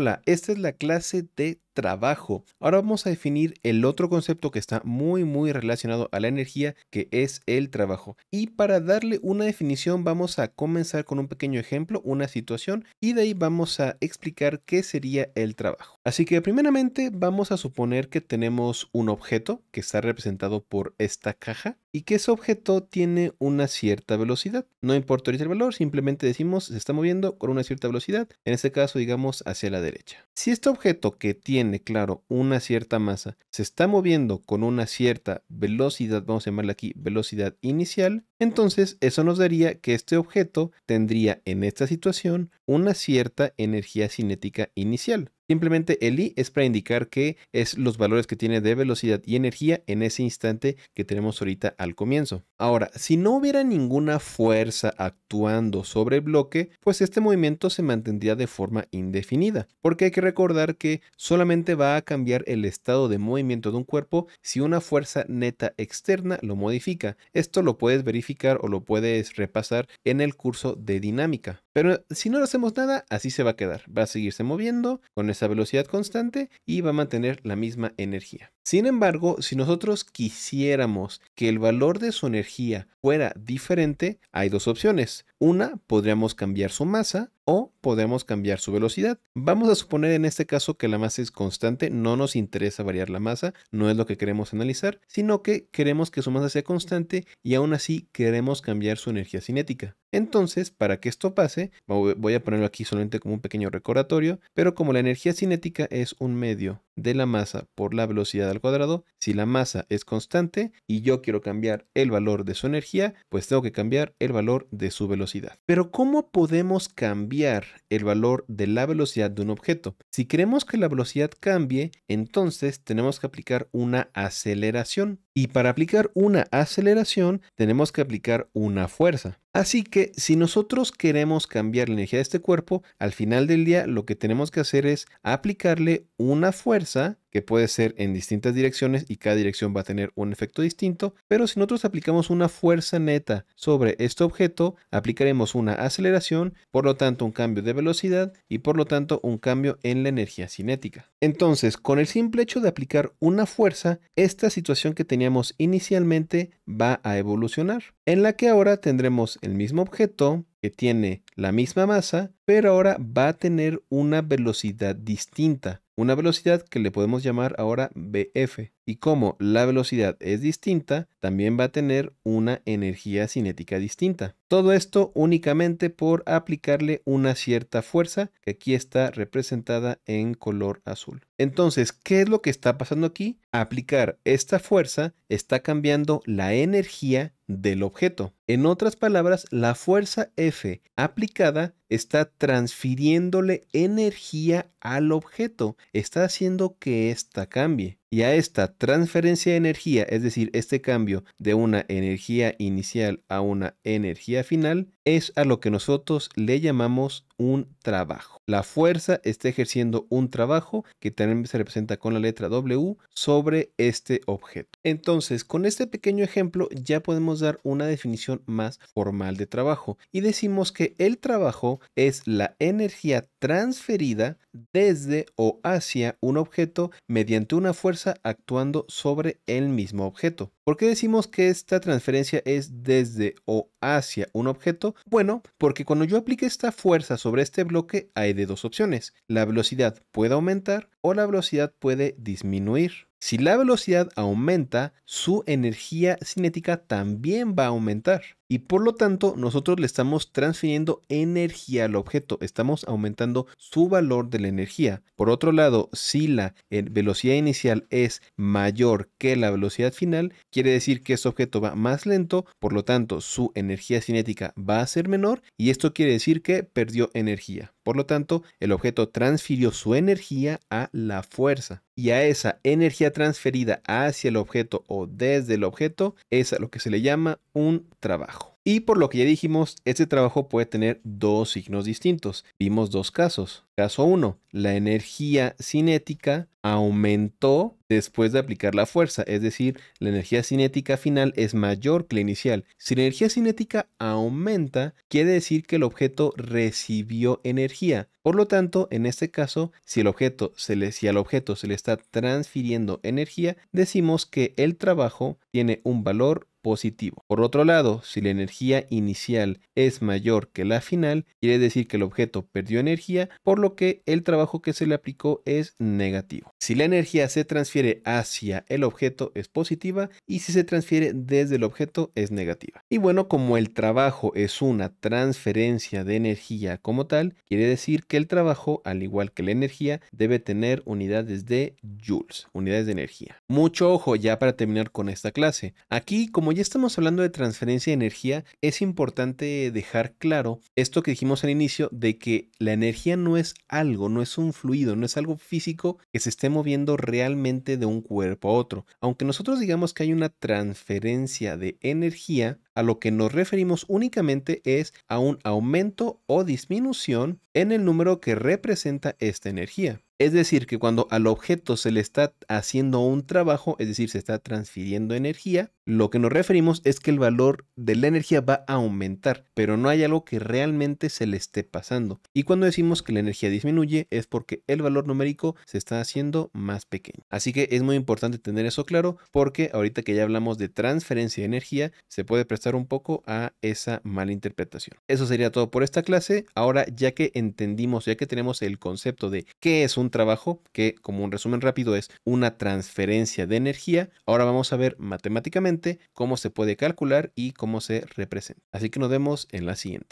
Hola, esta es la clase de trabajo. Ahora vamos a definir el otro concepto que está muy muy relacionado a la energía, que es el trabajo. Y para darle una definición vamos a comenzar con un pequeño ejemplo, una situación, y de ahí vamos a explicar qué sería el trabajo. Así que primeramente vamos a suponer que tenemos un objeto que está representado por esta caja y que ese objeto tiene una cierta velocidad. No importa el valor, simplemente decimos se está moviendo con una cierta velocidad, en este caso digamos hacia la derecha. Si este objeto que tiene tiene, claro, una cierta masa, se está moviendo con una cierta velocidad, vamos a llamarla aquí velocidad inicial, entonces eso nos daría que este objeto tendría en esta situación una cierta energía cinética inicial. Simplemente el i es para indicar que es los valores que tiene de velocidad y energía en ese instante que tenemos ahorita al comienzo. Ahora, si no hubiera ninguna fuerza actuando sobre el bloque, pues este movimiento se mantendría de forma indefinida, porque hay que recordar que solamente va a cambiar el estado de movimiento de un cuerpo si una fuerza neta externa lo modifica. Esto lo puedes verificar o lo puedes repasar en el curso de dinámica. Pero si no le hacemos nada, así se va a quedar. Va a seguirse moviendo con esa velocidad constante y va a mantener la misma energía. Sin embargo, si nosotros quisiéramos que el valor de su energía fuera diferente, hay dos opciones. Una, podríamos cambiar su masa o podemos cambiar su velocidad. Vamos a suponer en este caso que la masa es constante, no nos interesa variar la masa, no es lo que queremos analizar, sino que queremos que su masa sea constante y aún así queremos cambiar su energía cinética. Entonces, para que esto pase, voy a ponerlo aquí solamente como un pequeño recordatorio, pero como la energía cinética es un medio de la masa por la velocidad al cuadrado. Si la masa es constante y yo quiero cambiar el valor de su energía, pues tengo que cambiar el valor de su velocidad. Pero ¿cómo podemos cambiar el valor de la velocidad de un objeto? Si queremos que la velocidad cambie, entonces tenemos que aplicar una aceleración. Y para aplicar una aceleración tenemos que aplicar una fuerza. Así que si nosotros queremos cambiar la energía de este cuerpo, al final del día lo que tenemos que hacer es aplicarle una fuerza que puede ser en distintas direcciones y cada dirección va a tener un efecto distinto, pero si nosotros aplicamos una fuerza neta sobre este objeto, aplicaremos una aceleración, por lo tanto un cambio de velocidad y por lo tanto un cambio en la energía cinética. Entonces, con el simple hecho de aplicar una fuerza, esta situación que teníamos inicialmente va a evolucionar, en la que ahora tendremos el mismo objeto, que tiene la misma masa, pero ahora va a tener una velocidad distinta una velocidad que le podemos llamar ahora BF. Y como la velocidad es distinta, también va a tener una energía cinética distinta. Todo esto únicamente por aplicarle una cierta fuerza que aquí está representada en color azul. Entonces, ¿qué es lo que está pasando aquí? Aplicar esta fuerza está cambiando la energía del objeto. En otras palabras, la fuerza F aplicada está transfiriéndole energía al objeto, está haciendo que ésta cambie y a esta transferencia de energía, es decir, este cambio de una energía inicial a una energía final, es a lo que nosotros le llamamos un trabajo. La fuerza está ejerciendo un trabajo que también se representa con la letra W sobre este objeto. Entonces, con este pequeño ejemplo ya podemos dar una definición más formal de trabajo y decimos que el trabajo es la energía transferida desde o hacia un objeto mediante una fuerza actuando sobre el mismo objeto. ¿Por qué decimos que esta transferencia es desde o hacia un objeto? Bueno, porque cuando yo aplique esta fuerza sobre este bloque hay de dos opciones. La velocidad puede aumentar o la velocidad puede disminuir. Si la velocidad aumenta, su energía cinética también va a aumentar y por lo tanto nosotros le estamos transfiriendo energía al objeto, estamos aumentando su valor de la energía. Por otro lado, si la eh, velocidad inicial es mayor que la velocidad final, quiere decir que ese objeto va más lento, por lo tanto su energía cinética va a ser menor y esto quiere decir que perdió energía. Por lo tanto, el objeto transfirió su energía a la fuerza. Y a esa energía transferida hacia el objeto o desde el objeto es a lo que se le llama un trabajo. Y por lo que ya dijimos, este trabajo puede tener dos signos distintos. Vimos dos casos. Caso 1, la energía cinética aumentó después de aplicar la fuerza, es decir, la energía cinética final es mayor que la inicial. Si la energía cinética aumenta, quiere decir que el objeto recibió energía. Por lo tanto, en este caso, si, el al objeto se le está transfiriendo energía, decimos que el trabajo tiene un valor positivo. Por otro lado, si la energía inicial es mayor que la final, quiere decir que el objeto perdió energía, por lo que el trabajo que se le aplicó es negativo. Si la energía se transfiere hacia el objeto es positiva y si se transfiere desde el objeto es negativa. Y bueno, como el trabajo es una transferencia de energía como tal, quiere decir que el trabajo, al igual que la energía, debe tener unidades de joules, unidades de energía. Mucho ojo ya para terminar con esta clase. Aquí, como ya ya estamos hablando de transferencia de energía, es importante dejar claro esto que dijimos al inicio de que la energía no es algo, no es un fluido, no es algo físico que se esté moviendo realmente de un cuerpo a otro. Aunque nosotros digamos que hay una transferencia de energía, a lo que nos referimos únicamente es a un aumento o disminución en el número que representa esta energía. Es decir, que cuando al objeto se le está haciendo un trabajo, es decir, se está transfiriendo energía, lo que nos referimos es que el valor de la energía va a aumentar, pero no hay algo que realmente se le esté pasando. Y cuando decimos que la energía disminuye es porque el valor numérico se está haciendo más pequeño. Así que es muy importante tener eso claro porque ahorita que ya hablamos de transferencia de energía, se puede prestar un poco a esa mala interpretación. Eso sería todo por esta clase. Ahora ya que entendimos, ya que tenemos el concepto de qué es un trabajo que, como un resumen rápido, es una transferencia de energía. Ahora vamos a ver matemáticamente cómo se puede calcular y cómo se representa. Así que nos vemos en la siguiente.